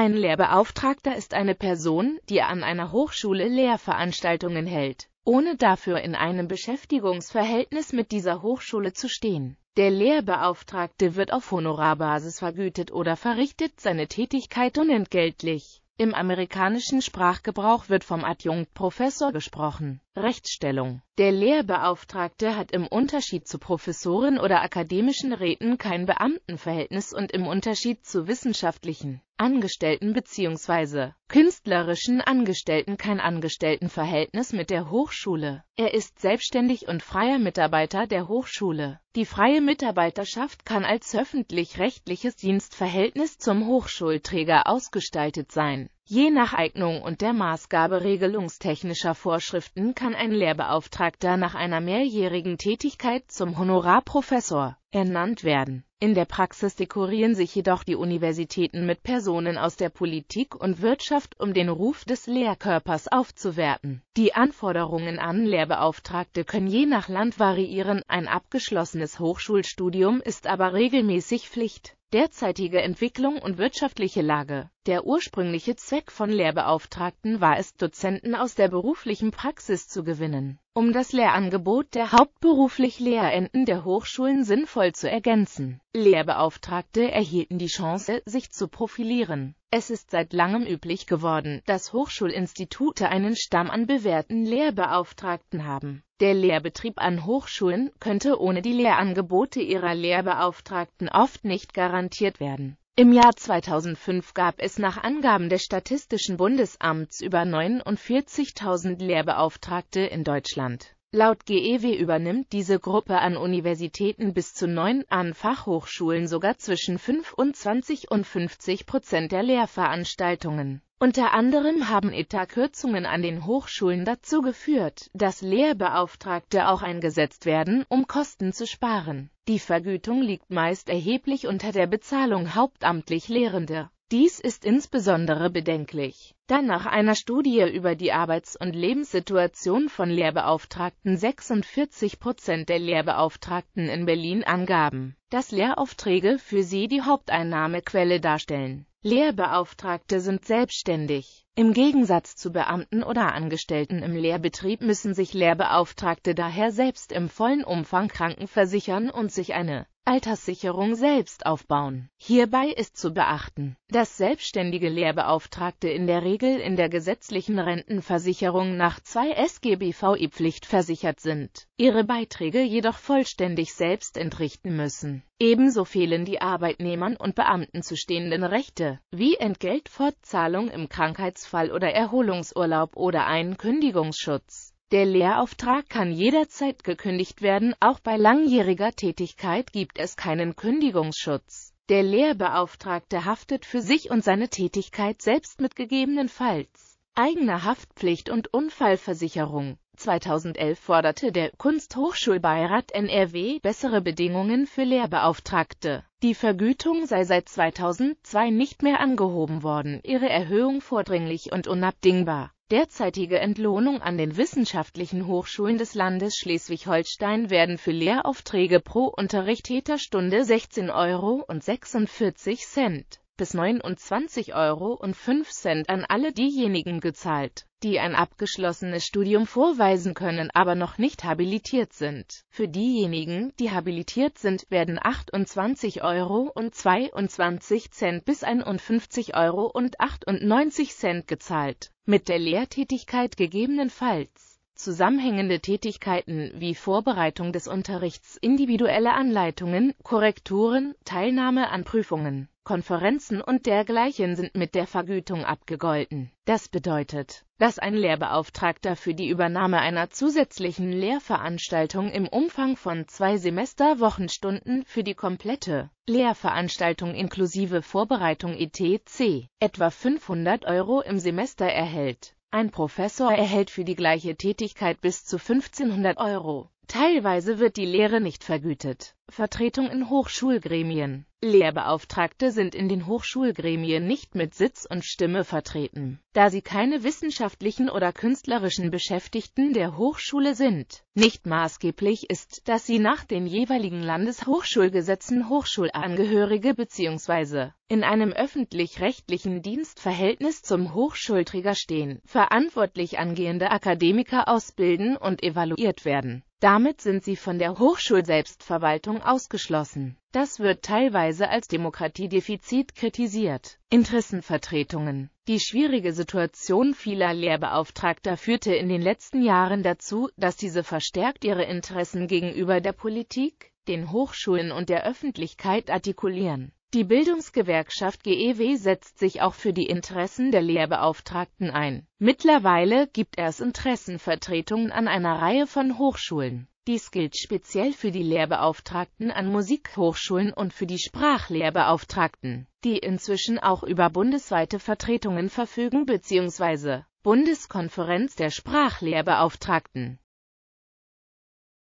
Ein Lehrbeauftragter ist eine Person, die an einer Hochschule Lehrveranstaltungen hält, ohne dafür in einem Beschäftigungsverhältnis mit dieser Hochschule zu stehen. Der Lehrbeauftragte wird auf Honorarbasis vergütet oder verrichtet seine Tätigkeit unentgeltlich. Im amerikanischen Sprachgebrauch wird vom Adjunktprofessor gesprochen. Rechtsstellung Der Lehrbeauftragte hat im Unterschied zu Professoren oder akademischen Räten kein Beamtenverhältnis und im Unterschied zu wissenschaftlichen Angestellten bzw. künstlerischen Angestellten kein Angestelltenverhältnis mit der Hochschule. Er ist selbstständig und freier Mitarbeiter der Hochschule. Die freie Mitarbeiterschaft kann als öffentlich-rechtliches Dienstverhältnis zum Hochschulträger ausgestaltet sein. Je nach Eignung und der Maßgabe regelungstechnischer Vorschriften kann ein Lehrbeauftragter nach einer mehrjährigen Tätigkeit zum Honorarprofessor ernannt werden. In der Praxis dekorieren sich jedoch die Universitäten mit Personen aus der Politik und Wirtschaft, um den Ruf des Lehrkörpers aufzuwerten. Die Anforderungen an Lehrbeauftragte können je nach Land variieren, ein abgeschlossenes Hochschulstudium ist aber regelmäßig Pflicht. Derzeitige Entwicklung und wirtschaftliche Lage der ursprüngliche Zweck von Lehrbeauftragten war es, Dozenten aus der beruflichen Praxis zu gewinnen, um das Lehrangebot der hauptberuflich Lehrenden der Hochschulen sinnvoll zu ergänzen. Lehrbeauftragte erhielten die Chance, sich zu profilieren. Es ist seit langem üblich geworden, dass Hochschulinstitute einen Stamm an bewährten Lehrbeauftragten haben. Der Lehrbetrieb an Hochschulen könnte ohne die Lehrangebote ihrer Lehrbeauftragten oft nicht garantiert werden. Im Jahr 2005 gab es nach Angaben des Statistischen Bundesamts über 49.000 Lehrbeauftragte in Deutschland. Laut GEW übernimmt diese Gruppe an Universitäten bis zu neun, an Fachhochschulen sogar zwischen 25 und 50 Prozent der Lehrveranstaltungen unter anderem haben Etatkürzungen an den Hochschulen dazu geführt, dass Lehrbeauftragte auch eingesetzt werden, um Kosten zu sparen. Die Vergütung liegt meist erheblich unter der Bezahlung hauptamtlich Lehrender. Dies ist insbesondere bedenklich, da nach einer Studie über die Arbeits- und Lebenssituation von Lehrbeauftragten 46 Prozent der Lehrbeauftragten in Berlin angaben, dass Lehraufträge für sie die Haupteinnahmequelle darstellen Lehrbeauftragte sind selbstständig. Im Gegensatz zu Beamten oder Angestellten im Lehrbetrieb müssen sich Lehrbeauftragte daher selbst im vollen Umfang krankenversichern und sich eine Alterssicherung selbst aufbauen. Hierbei ist zu beachten, dass selbstständige Lehrbeauftragte in der Regel in der gesetzlichen Rentenversicherung nach 2 SGBVI Pflicht versichert sind, ihre Beiträge jedoch vollständig selbst entrichten müssen. Ebenso fehlen die Arbeitnehmern und Beamten zu stehenden Rechte, wie Entgeltfortzahlung im Krankheitsfall oder Erholungsurlaub oder einen Kündigungsschutz. Der Lehrauftrag kann jederzeit gekündigt werden, auch bei langjähriger Tätigkeit gibt es keinen Kündigungsschutz. Der Lehrbeauftragte haftet für sich und seine Tätigkeit selbst mit gegebenenfalls eigener Haftpflicht und Unfallversicherung. 2011 forderte der Kunsthochschulbeirat NRW bessere Bedingungen für Lehrbeauftragte. Die Vergütung sei seit 2002 nicht mehr angehoben worden, ihre Erhöhung vordringlich und unabdingbar. Derzeitige Entlohnung an den wissenschaftlichen Hochschulen des Landes Schleswig-Holstein werden für Lehraufträge pro Unterricht je 16,46 Euro bis 29,05 Euro an alle diejenigen gezahlt, die ein abgeschlossenes Studium vorweisen können, aber noch nicht habilitiert sind. Für diejenigen, die habilitiert sind, werden 28,22 Euro bis 51,98 Euro gezahlt mit der Lehrtätigkeit gegebenenfalls zusammenhängende Tätigkeiten wie Vorbereitung des Unterrichts, individuelle Anleitungen, Korrekturen, Teilnahme an Prüfungen Konferenzen und dergleichen sind mit der Vergütung abgegolten. Das bedeutet, dass ein Lehrbeauftragter für die Übernahme einer zusätzlichen Lehrveranstaltung im Umfang von zwei Semesterwochenstunden für die komplette Lehrveranstaltung inklusive Vorbereitung etc. etwa 500 Euro im Semester erhält. Ein Professor erhält für die gleiche Tätigkeit bis zu 1500 Euro. Teilweise wird die Lehre nicht vergütet. Vertretung in Hochschulgremien Lehrbeauftragte sind in den Hochschulgremien nicht mit Sitz und Stimme vertreten, da sie keine wissenschaftlichen oder künstlerischen Beschäftigten der Hochschule sind. Nicht maßgeblich ist, dass sie nach den jeweiligen Landeshochschulgesetzen Hochschulangehörige bzw. in einem öffentlich-rechtlichen Dienstverhältnis zum Hochschulträger stehen, verantwortlich angehende Akademiker ausbilden und evaluiert werden. Damit sind sie von der Hochschulselbstverwaltung ausgeschlossen. Das wird teilweise als Demokratiedefizit kritisiert. Interessenvertretungen Die schwierige Situation vieler Lehrbeauftragter führte in den letzten Jahren dazu, dass diese verstärkt ihre Interessen gegenüber der Politik, den Hochschulen und der Öffentlichkeit artikulieren. Die Bildungsgewerkschaft GEW setzt sich auch für die Interessen der Lehrbeauftragten ein. Mittlerweile gibt es Interessenvertretungen an einer Reihe von Hochschulen. Dies gilt speziell für die Lehrbeauftragten an Musikhochschulen und für die Sprachlehrbeauftragten, die inzwischen auch über bundesweite Vertretungen verfügen bzw. Bundeskonferenz der Sprachlehrbeauftragten.